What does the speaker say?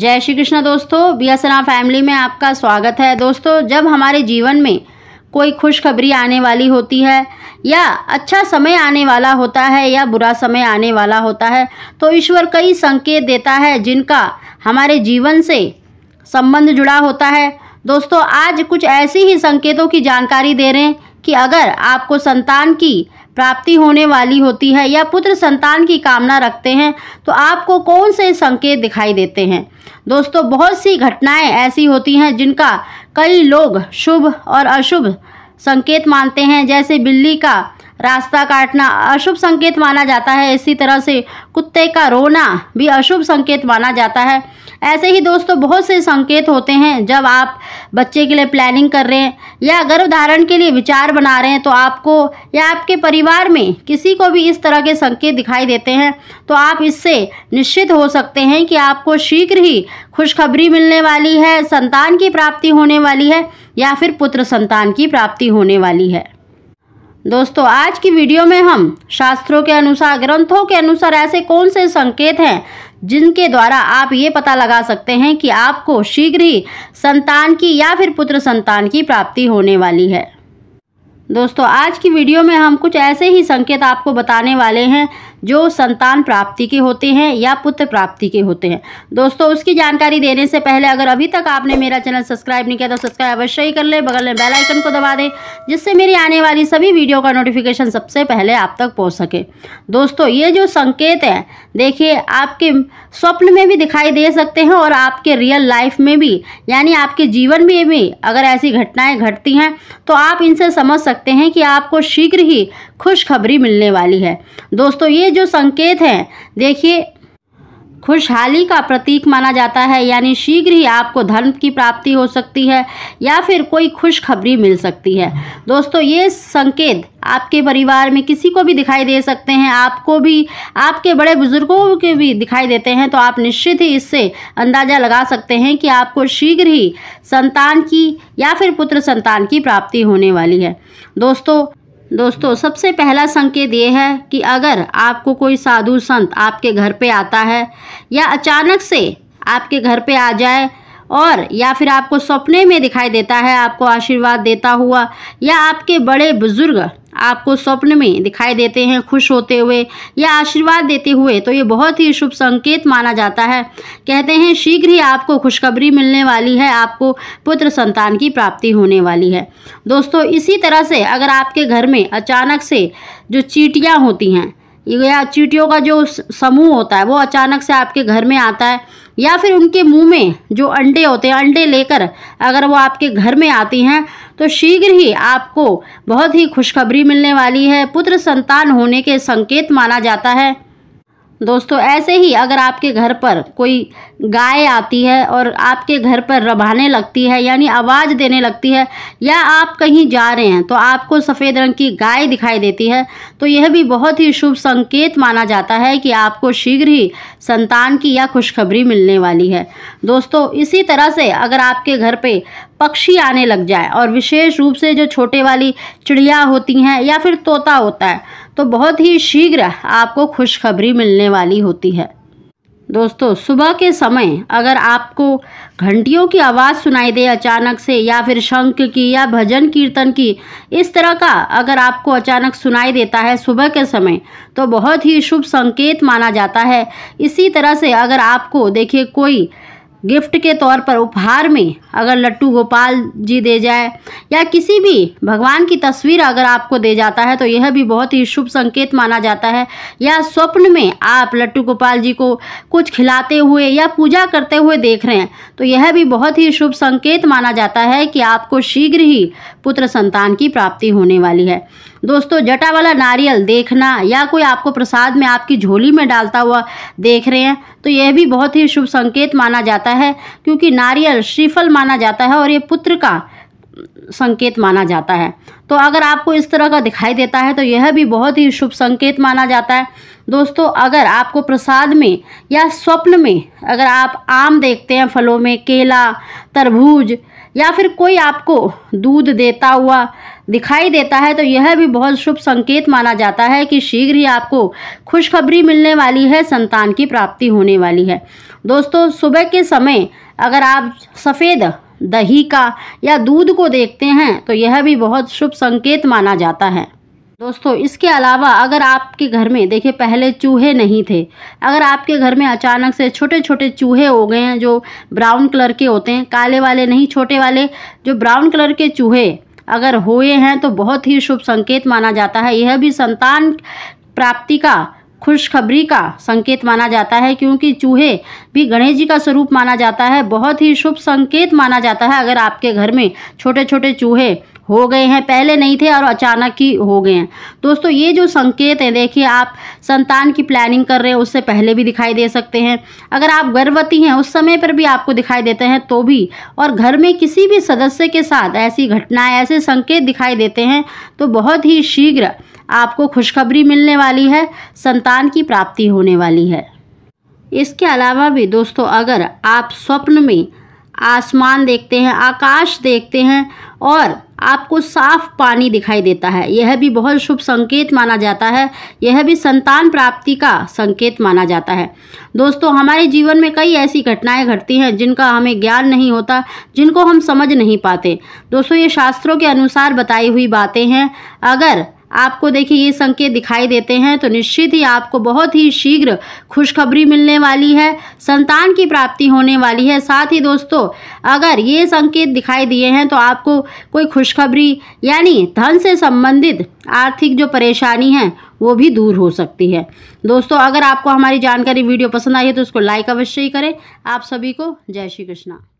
जय श्री कृष्ण दोस्तों B S family में आपका स्वागत है दोस्तों जब हमारे जीवन में कोई खुशखबरी आने वाली होती है या अच्छा समय आने वाला होता है या बुरा समय आने वाला होता है तो ईश्वर कई संकेत देता है जिनका हमारे जीवन से संबंध जुड़ा होता है दोस्तों आज कुछ ऐसी ही संकेतों की जानकारी दे रहे हैं कि अगर आपको संतान की प्राप्ति होने वाली होती है या पुत्र संतान की कामना रखते हैं तो आपको कौन से संकेत दिखाई देते हैं दोस्तों बहुत सी घटनाएं ऐसी होती हैं जिनका कई लोग शुभ और अशुभ संकेत मानते हैं जैसे बिल्ली का रास्ता काटना अशुभ संकेत माना जाता है इसी तरह से कुत्ते का रोना भी अशुभ संकेत माना जाता है ऐसे ही दोस्तों बहुत से संकेत होते हैं जब आप बच्चे के लिए प्लानिंग कर रहे हैं या गर्भधारण के लिए विचार बना रहे हैं तो आपको या आपके परिवार में किसी को भी इस तरह के संकेत दिखाई देते हैं तो आप इससे निश्चित हो सकते हैं कि आपको शीघ्र ही खुशखबरी मिलने वाली है संतान की प्राप्ति होने वाली है या फिर पुत्र संतान की प्राप्ति होने वाली है दोस्तों आज की वीडियो में हम शास्त्रों के अनुसार ग्रंथों के अनुसार ऐसे कौन से संकेत हैं जिनके द्वारा आप ये पता लगा सकते हैं कि आपको शीघ्र ही संतान की या फिर पुत्र संतान की प्राप्ति होने वाली है दोस्तों आज की वीडियो में हम कुछ ऐसे ही संकेत आपको बताने वाले हैं जो संतान प्राप्ति के होते हैं या पुत्र प्राप्ति के होते हैं दोस्तों उसकी जानकारी देने से पहले अगर अभी तक आपने मेरा चैनल सब्सक्राइब नहीं किया तो सब्सक्राइब अवश्य ही कर ले बगल में बेल आइकन को दबा दें जिससे मेरी आने वाली सभी वीडियो का नोटिफिकेशन सबसे पहले आप तक पहुँच सके दोस्तों ये जो संकेत हैं देखिए आपके स्वप्न में भी दिखाई दे सकते हैं और आपके रियल लाइफ में भी यानी आपके जीवन में भी अगर ऐसी घटनाएँ घटती हैं तो आप इनसे समझ सकते हैं कि आपको शीघ्र ही खुशखबरी मिलने वाली है दोस्तों ये जो संकेत हैं देखिए खुशहाली का प्रतीक माना जाता है यानी शीघ्र ही आपको धन की प्राप्ति हो सकती है या फिर कोई खुशखबरी मिल सकती है दोस्तों ये संकेत आपके परिवार में किसी को भी दिखाई दे सकते हैं आपको भी आपके बड़े बुजुर्गों के भी दिखाई देते हैं तो आप निश्चित ही इससे अंदाजा लगा सकते हैं कि आपको शीघ्र ही संतान की या फिर पुत्र संतान की प्राप्ति होने वाली है दोस्तों दोस्तों सबसे पहला संकेत ये है कि अगर आपको कोई साधु संत आपके घर पे आता है या अचानक से आपके घर पे आ जाए और या फिर आपको सपने में दिखाई देता है आपको आशीर्वाद देता हुआ या आपके बड़े बुजुर्ग आपको स्वप्न में दिखाई देते हैं खुश होते हुए या आशीर्वाद देते हुए तो ये बहुत ही शुभ संकेत माना जाता है कहते हैं शीघ्र ही आपको खुशखबरी मिलने वाली है आपको पुत्र संतान की प्राप्ति होने वाली है दोस्तों इसी तरह से अगर आपके घर में अचानक से जो चीटियाँ होती हैं या चीटियों का जो समूह होता है वो अचानक से आपके घर में आता है या फिर उनके मुंह में जो अंडे होते हैं अंडे लेकर अगर वो आपके घर में आती हैं तो शीघ्र ही आपको बहुत ही खुशखबरी मिलने वाली है पुत्र संतान होने के संकेत माना जाता है दोस्तों ऐसे ही अगर आपके घर पर कोई गाय आती है और आपके घर पर रबाने लगती है यानी आवाज़ देने लगती है या आप कहीं जा रहे हैं तो आपको सफ़ेद रंग की गाय दिखाई देती है तो यह भी बहुत ही शुभ संकेत माना जाता है कि आपको शीघ्र ही संतान की या खुशखबरी मिलने वाली है दोस्तों इसी तरह से अगर आपके घर पर पक्षी आने लग जाए और विशेष रूप से जो छोटे वाली चिड़िया होती हैं या फिर तोता होता है तो बहुत ही शीघ्र आपको खुशखबरी मिलने वाली होती है दोस्तों सुबह के समय अगर आपको घंटियों की आवाज़ सुनाई दे अचानक से या फिर शंख की या भजन कीर्तन की इस तरह का अगर आपको अचानक सुनाई देता है सुबह के समय तो बहुत ही शुभ संकेत माना जाता है इसी तरह से अगर आपको देखिए कोई गिफ्ट के तौर पर उपहार में अगर लट्टू गोपाल जी दे जाए या किसी भी भगवान की तस्वीर अगर आपको दे जाता है तो यह भी बहुत ही शुभ संकेत माना जाता है या स्वप्न में आप लट्टू गोपाल जी को कुछ खिलाते हुए या पूजा करते हुए देख रहे हैं तो यह भी बहुत ही शुभ संकेत माना जाता है कि आपको शीघ्र ही पुत्र संतान की प्राप्ति होने वाली है दोस्तों जटा वाला नारियल देखना या कोई आपको प्रसाद में आपकी झोली में डालता हुआ देख रहे हैं तो यह भी बहुत ही शुभ संकेत माना जाता है क्योंकि नारियल श्रीफल माना जाता है और ये पुत्र का संकेत माना जाता है तो अगर आपको इस तरह का दिखाई देता है तो यह भी बहुत ही शुभ संकेत माना जाता है दोस्तों अगर आपको प्रसाद में या स्वप्न में अगर आप आम देखते हैं फलों में केला तरबूज या फिर कोई आपको दूध देता हुआ दिखाई देता है तो यह भी बहुत शुभ संकेत माना जाता है कि शीघ्र ही आपको खुशखबरी मिलने वाली है संतान की प्राप्ति होने वाली है दोस्तों सुबह के समय अगर आप सफ़ेद दही का या दूध को देखते हैं तो यह भी बहुत शुभ संकेत माना जाता है दोस्तों इसके अलावा अगर आपके घर में देखिए पहले चूहे नहीं थे अगर आपके घर में अचानक से छोटे छोटे चूहे हो गए हैं जो ब्राउन कलर के होते हैं काले वाले नहीं छोटे वाले जो ब्राउन कलर के चूहे अगर हुए हैं तो बहुत ही शुभ संकेत माना जाता है यह भी संतान प्राप्ति का खुशखबरी का संकेत माना जाता है क्योंकि चूहे भी गणेश जी का स्वरूप माना जाता है बहुत ही शुभ संकेत माना जाता है अगर आपके घर में छोटे छोटे चूहे हो गए हैं पहले नहीं थे और अचानक ही हो गए हैं दोस्तों ये जो संकेत हैं देखिए आप संतान की प्लानिंग कर रहे हैं उससे पहले भी दिखाई दे सकते हैं अगर आप गर्भवती हैं उस समय पर भी आपको दिखाई देते हैं तो भी और घर में किसी भी सदस्य के साथ ऐसी घटनाएँ ऐसे संकेत दिखाई देते हैं तो बहुत ही शीघ्र आपको खुशखबरी मिलने वाली है संतान की प्राप्ति होने वाली है इसके अलावा भी दोस्तों अगर आप स्वप्न में आसमान देखते हैं आकाश देखते हैं और आपको साफ पानी दिखाई देता है यह भी बहुत शुभ संकेत माना जाता है यह भी संतान प्राप्ति का संकेत माना जाता है दोस्तों हमारे जीवन में कई ऐसी घटनाएं घटती हैं जिनका हमें ज्ञान नहीं होता जिनको हम समझ नहीं पाते दोस्तों ये शास्त्रों के अनुसार बताई हुई बातें हैं अगर आपको देखिए ये संकेत दिखाई देते हैं तो निश्चित ही आपको बहुत ही शीघ्र खुशखबरी मिलने वाली है संतान की प्राप्ति होने वाली है साथ ही दोस्तों अगर ये संकेत दिखाई दिए हैं तो आपको कोई खुशखबरी यानी धन से संबंधित आर्थिक जो परेशानी है वो भी दूर हो सकती है दोस्तों अगर आपको हमारी जानकारी वीडियो पसंद आई है तो उसको लाइक अवश्य ही करें आप सभी को जय श्री कृष्णा